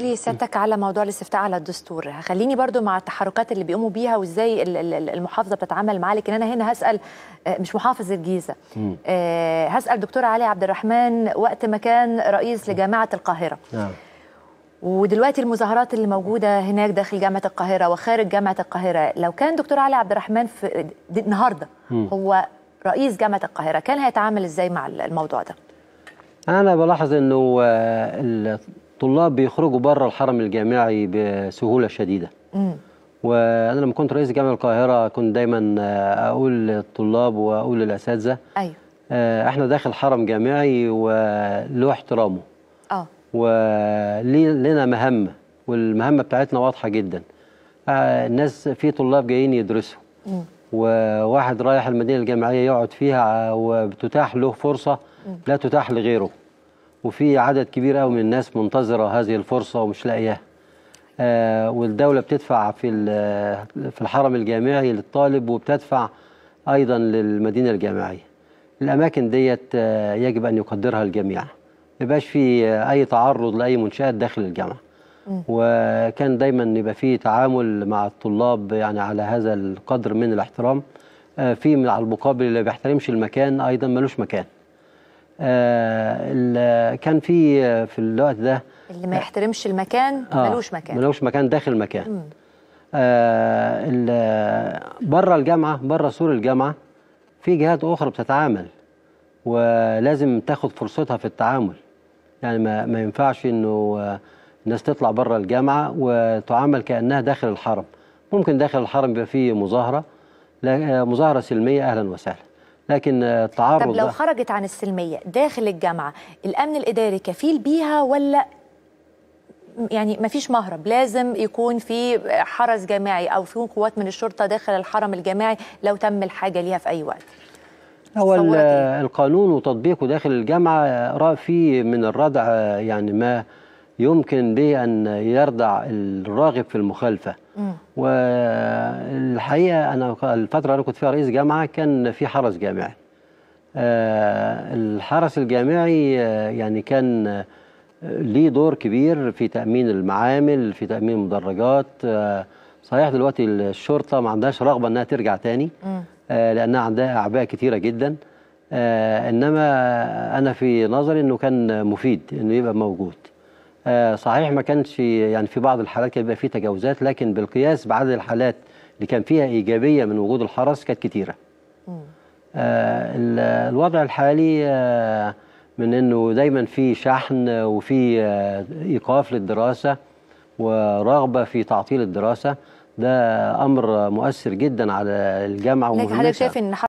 لي سيادتك على موضوع الاستفتاء على الدستور خليني برضو مع التحركات اللي بيقوموا بيها وازاي المحافظه بتتعامل معاه لكن انا هنا هسال آه، مش محافظ الجيزه آه، هسال دكتور علي عبد الرحمن وقت ما كان رئيس لجامعه القاهره نعم ودلوقتي المظاهرات اللي موجوده هناك داخل جامعه القاهره وخارج جامعه القاهره لو كان دكتور علي عبد الرحمن في النهارده هو رئيس جامعه القاهره كان هيتعامل ازاي مع الموضوع ده انا بلاحظ انه آه، طلاب بيخرجوا بره الحرم الجامعي بسهوله شديده وانا لما كنت رئيس جامعه القاهره كنت دايما اقول للطلاب واقول للاساتذه ايوه آه، احنا داخل حرم جامعي وله احترامه اه ولنا مهمه والمهمه بتاعتنا واضحه جدا آه، الناس في طلاب جايين يدرسوا مم. وواحد رايح المدينه الجامعيه يقعد فيها وبتتاح له فرصه مم. لا تتاح لغيره وفي عدد كبير قوي من الناس منتظره هذه الفرصه ومش لاقياها آه، والدوله بتدفع في في الحرم الجامعي للطالب وبتدفع ايضا للمدينه الجامعيه الاماكن ديت آه، يجب ان يقدرها الجميع ما يبقاش في اي تعرض لاي منشات داخل الجامعه وكان دايما يبقى في تعامل مع الطلاب يعني على هذا القدر من الاحترام آه، في من على المقابل اللي بيحترمش المكان ايضا ملوش مكان آه، كان في آه، في الوقت ده اللي ما يحترمش المكان آه ملوش مكان ملوش مكان داخل مكان آه بره الجامعه بره سور الجامعه في جهات اخرى بتتعامل ولازم تاخد فرصتها في التعامل يعني ما, ما ينفعش انه آه، الناس تطلع بره الجامعه وتعامل كانها داخل الحرم ممكن داخل الحرم يبقى فيه مظاهره مظاهره سلميه اهلا وسهلا لكن آه، التعرض طب لو ده خرجت عن السلميه داخل الجامعه الامن الاداري كفيل بيها ولا يعني ما فيش مهرب لازم يكون في حرس جماعي او في قوات من الشرطه داخل الحرم الجماعي لو تم الحاجه ليها في اي وقت هو إيه؟ القانون وتطبيقه داخل الجامعه آه، رأى فيه من الردع آه، يعني ما يمكن به أن يرضع الراغب في المخالفة والحقيقة أنا الفترة أنا كنت فيها رئيس جامعة كان في حرس جامعي آه، الحرس الجامعي آه، يعني كان آه، ليه دور كبير في تأمين المعامل في تأمين المدرجات صحيح دلوقتي الشرطة ما عندهاش رغبة أنها ترجع تاني لأنها عندها أعباء كتيرة جدا إنما أنا في نظري أنه كان مفيد أنه يبقى موجود آه، صحيح ما كانش يعني في بعض الحالات كان بيبقى فيه تجاوزات لكن بالقياس بعدد الحالات اللي كان فيها ايجابيه من وجود الحرس كانت كتيره. آه، الوضع الحالي آه، من انه دايما في شحن وفي ايقاف للدراسه ورغبه في تعطيل الدراسه ده امر مؤثر جدا على الجامعه ومهمتها. حضرتك شايف ان